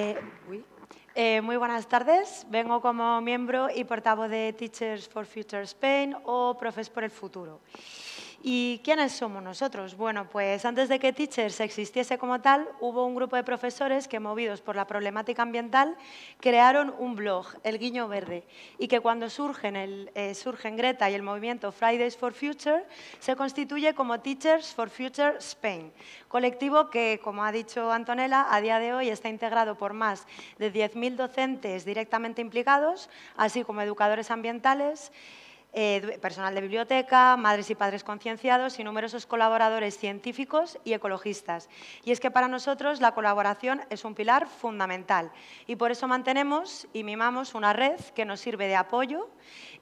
Eh, eh, muy buenas tardes. Vengo como miembro y portavoz de Teachers for Future Spain o Profes por el Futuro. ¿Y quiénes somos nosotros? Bueno, pues antes de que Teachers existiese como tal, hubo un grupo de profesores que, movidos por la problemática ambiental, crearon un blog, El Guiño Verde, y que cuando surgen, el, eh, Greta y el movimiento Fridays for Future, se constituye como Teachers for Future Spain, colectivo que, como ha dicho Antonella, a día de hoy está integrado por más de 10.000 docentes directamente implicados, así como educadores ambientales, eh, personal de biblioteca, madres y padres concienciados y numerosos colaboradores científicos y ecologistas. Y es que para nosotros la colaboración es un pilar fundamental y por eso mantenemos y mimamos una red que nos sirve de apoyo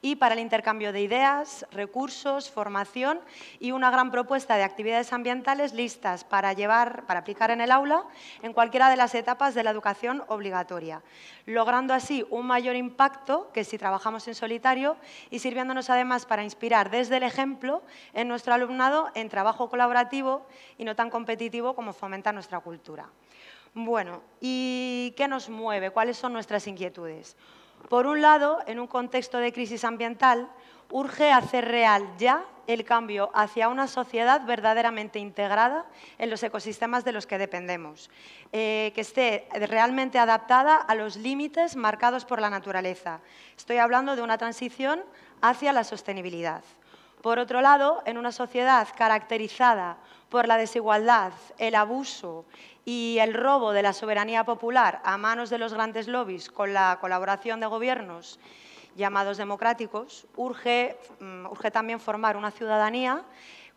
y para el intercambio de ideas, recursos, formación y una gran propuesta de actividades ambientales listas para llevar, para aplicar en el aula en cualquiera de las etapas de la educación obligatoria, logrando así un mayor impacto que si trabajamos en solitario y sirviéndonos además para inspirar desde el ejemplo en nuestro alumnado en trabajo colaborativo y no tan competitivo como fomenta nuestra cultura. Bueno, ¿y qué nos mueve? ¿Cuáles son nuestras inquietudes? Por un lado, en un contexto de crisis ambiental, urge hacer real ya el cambio hacia una sociedad verdaderamente integrada en los ecosistemas de los que dependemos, eh, que esté realmente adaptada a los límites marcados por la naturaleza. Estoy hablando de una transición hacia la sostenibilidad. Por otro lado, en una sociedad caracterizada por la desigualdad, el abuso y el robo de la soberanía popular a manos de los grandes lobbies con la colaboración de gobiernos llamados democráticos, urge, mm, también formar una ciudadanía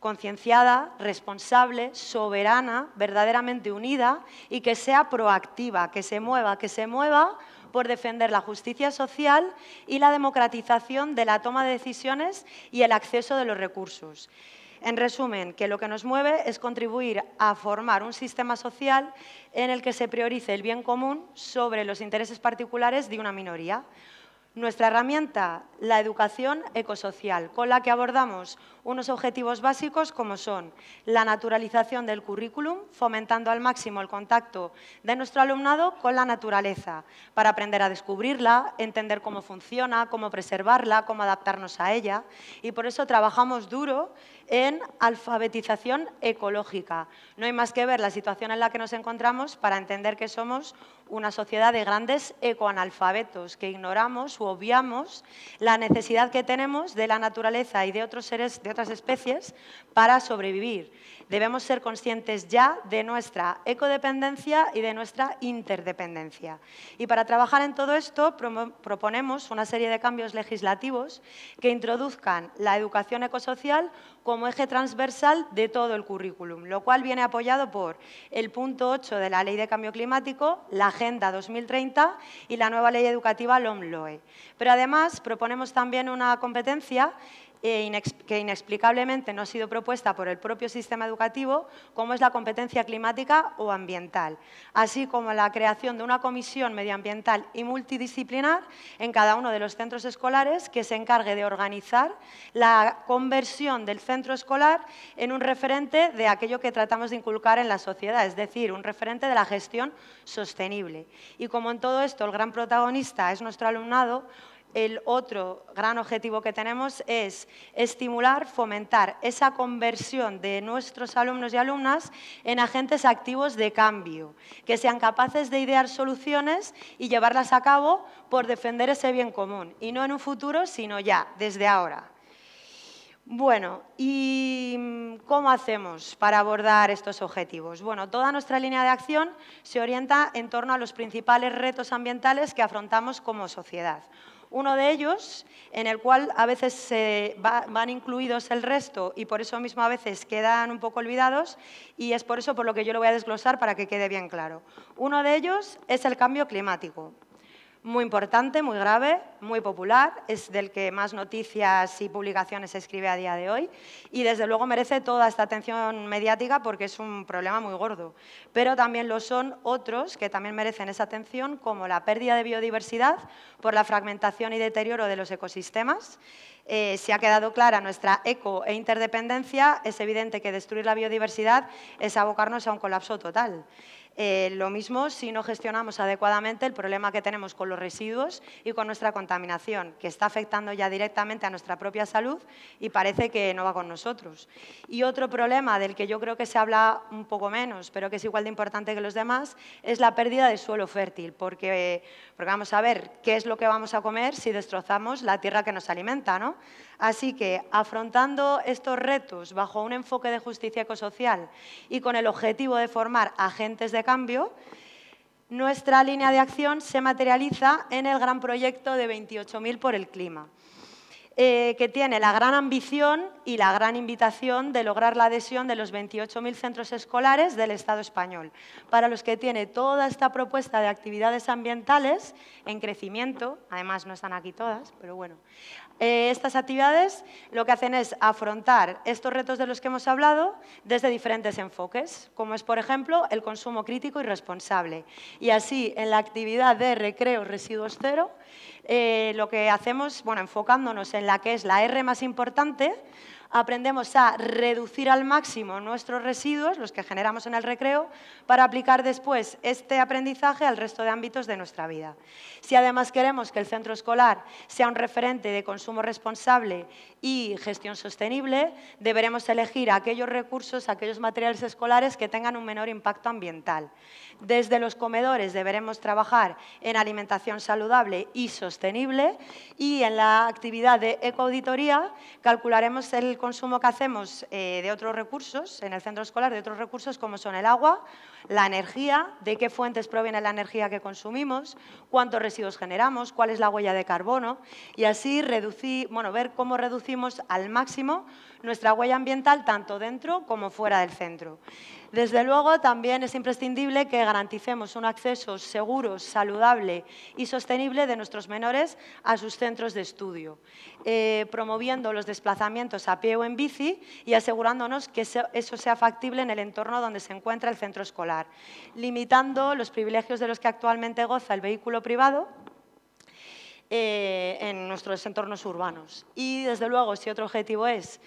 concienciada, responsable, soberana, verdaderamente unida y que sea proactiva, que se mueva, que se mueva por defender la justicia social y la democratización de la toma de decisiones y el acceso de los recursos. En resumen, que lo que nos mueve es contribuir a formar un sistema social en el que se priorice el bien común sobre los intereses particulares de una minoría, nuestra herramienta, la educación ecosocial, con la que abordamos unos objetivos básicos como son la naturalización del currículum, fomentando al máximo el contacto de nuestro alumnado con la naturaleza, para aprender a descubrirla, entender cómo funciona, cómo preservarla, cómo adaptarnos a ella. Y por eso trabajamos duro en alfabetización ecológica. No hay más que ver la situación en la que nos encontramos para entender que somos una sociedad de grandes ecoanalfabetos que ignoramos u obviamos la necesidad que tenemos de la naturaleza y de otros seres de otras especies para sobrevivir. Debemos ser conscientes ya de nuestra ecodependencia y de nuestra interdependencia. Y para trabajar en todo esto proponemos una serie de cambios legislativos que introduzcan la educación ecosocial como eje transversal de todo el currículum, lo cual viene apoyado por el punto 8 de la Ley de Cambio Climático, la Agenda 2030 y la nueva Ley Educativa LOMLOE. Pero además proponemos también una competencia e que inexplicablemente no ha sido propuesta por el propio sistema educativo, como es la competencia climática o ambiental, así como la creación de una comisión medioambiental y multidisciplinar en cada uno de los centros escolares que se encargue de organizar la conversión del centro escolar en un referente de aquello que tratamos de inculcar en la sociedad, es decir, un referente de la gestión sostenible. Y como en todo esto el gran protagonista es nuestro alumnado, el otro gran objetivo que tenemos es estimular, fomentar esa conversión de nuestros alumnos y alumnas en agentes activos de cambio, que sean capaces de idear soluciones y llevarlas a cabo por defender ese bien común, y no en un futuro, sino ya, desde ahora. Bueno, ¿y cómo hacemos para abordar estos objetivos? Bueno, toda nuestra línea de acción se orienta en torno a los principales retos ambientales que afrontamos como sociedad. Uno de ellos, en el cual a veces van incluidos el resto y por eso mismo a veces quedan un poco olvidados y es por eso por lo que yo lo voy a desglosar para que quede bien claro. Uno de ellos es el cambio climático muy importante, muy grave, muy popular, es del que más noticias y publicaciones se escribe a día de hoy y desde luego merece toda esta atención mediática porque es un problema muy gordo. Pero también lo son otros que también merecen esa atención como la pérdida de biodiversidad por la fragmentación y deterioro de los ecosistemas. Eh, si ha quedado clara nuestra eco e interdependencia, es evidente que destruir la biodiversidad es abocarnos a un colapso total. Eh, lo mismo si no gestionamos adecuadamente el problema que tenemos con los residuos y con nuestra contaminación, que está afectando ya directamente a nuestra propia salud y parece que no va con nosotros. Y otro problema del que yo creo que se habla un poco menos, pero que es igual de importante que los demás, es la pérdida de suelo fértil, porque, porque vamos a ver qué es lo que vamos a comer si destrozamos la tierra que nos alimenta. ¿no? Así que afrontando estos retos bajo un enfoque de justicia ecosocial y con el objetivo de formar agentes de cambio, nuestra línea de acción se materializa en el gran proyecto de 28.000 por el clima, eh, que tiene la gran ambición y la gran invitación de lograr la adhesión de los 28.000 centros escolares del Estado español, para los que tiene toda esta propuesta de actividades ambientales en crecimiento, además no están aquí todas, pero bueno, eh, estas actividades lo que hacen es afrontar estos retos de los que hemos hablado desde diferentes enfoques, como es, por ejemplo, el consumo crítico y responsable. Y así, en la actividad de recreo residuos cero, eh, lo que hacemos, bueno, enfocándonos en la que es la R más importante, aprendemos a reducir al máximo nuestros residuos, los que generamos en el recreo, para aplicar después este aprendizaje al resto de ámbitos de nuestra vida. Si además queremos que el centro escolar sea un referente de consumo responsable y gestión sostenible, deberemos elegir aquellos recursos, aquellos materiales escolares que tengan un menor impacto ambiental. Desde los comedores deberemos trabajar en alimentación saludable y sostenible y en la actividad de ecoauditoría calcularemos el consumo que hacemos eh, de otros recursos, en el centro escolar, de otros recursos como son el agua, la energía, de qué fuentes proviene la energía que consumimos, cuántos residuos generamos, cuál es la huella de carbono y así reducir, bueno, ver cómo reducimos al máximo nuestra huella ambiental tanto dentro como fuera del centro. Desde luego, también es imprescindible que garanticemos un acceso seguro, saludable y sostenible de nuestros menores a sus centros de estudio, eh, promoviendo los desplazamientos a pie o en bici y asegurándonos que eso sea factible en el entorno donde se encuentra el centro escolar, limitando los privilegios de los que actualmente goza el vehículo privado eh, en nuestros entornos urbanos. Y, desde luego, si otro objetivo es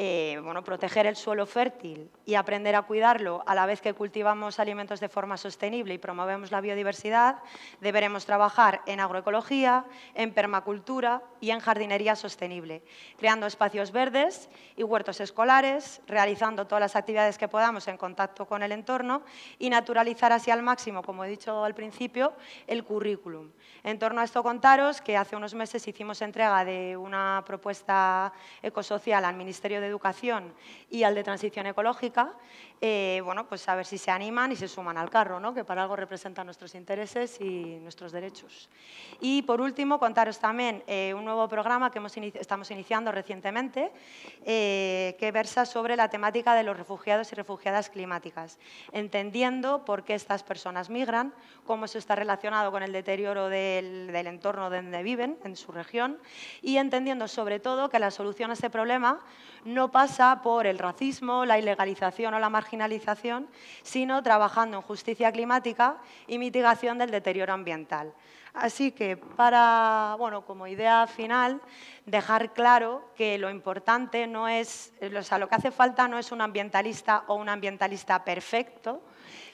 eh, bueno, proteger el suelo fértil y aprender a cuidarlo a la vez que cultivamos alimentos de forma sostenible y promovemos la biodiversidad, deberemos trabajar en agroecología, en permacultura y en jardinería sostenible, creando espacios verdes y huertos escolares, realizando todas las actividades que podamos en contacto con el entorno y naturalizar así al máximo, como he dicho al principio, el currículum. En torno a esto contaros que hace unos meses hicimos entrega de una propuesta ecosocial al Ministerio de Educación y al de Transición Ecológica, eh, bueno, pues a ver si se animan y se suman al carro, ¿no? que para algo representan nuestros intereses y nuestros derechos. Y por último, contaros también eh, un nuevo programa que hemos estamos iniciando recientemente, eh, que versa sobre la temática de los refugiados y refugiadas climáticas, entendiendo por qué estas personas migran, cómo eso está relacionado con el deterioro del, del entorno donde viven, en su región, y entendiendo sobre todo que la solución a este problema no no pasa por el racismo, la ilegalización o la marginalización, sino trabajando en justicia climática y mitigación del deterioro ambiental. Así que para, bueno, como idea final, dejar claro que lo importante no es, o sea, lo que hace falta no es un ambientalista o un ambientalista perfecto,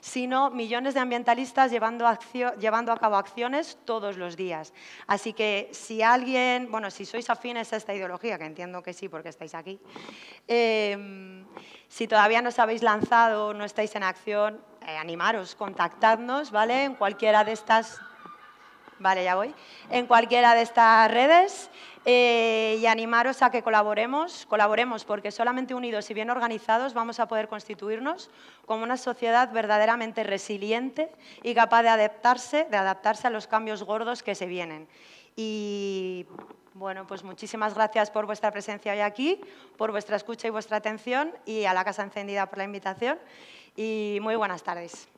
sino millones de ambientalistas llevando, llevando a cabo acciones todos los días. Así que si alguien, bueno, si sois afines a esta ideología, que entiendo que sí porque estáis aquí, em, si todavía no os habéis lanzado, no estáis en acción, eh, animaros, contactadnos, ¿vale? En cualquiera de estas Vale, ya voy. En cualquiera de estas redes eh, y animaros a que colaboremos, colaboremos porque solamente unidos y bien organizados vamos a poder constituirnos como una sociedad verdaderamente resiliente y capaz de adaptarse, de adaptarse a los cambios gordos que se vienen. Y bueno, pues muchísimas gracias por vuestra presencia hoy aquí, por vuestra escucha y vuestra atención y a la Casa Encendida por la invitación y muy buenas tardes.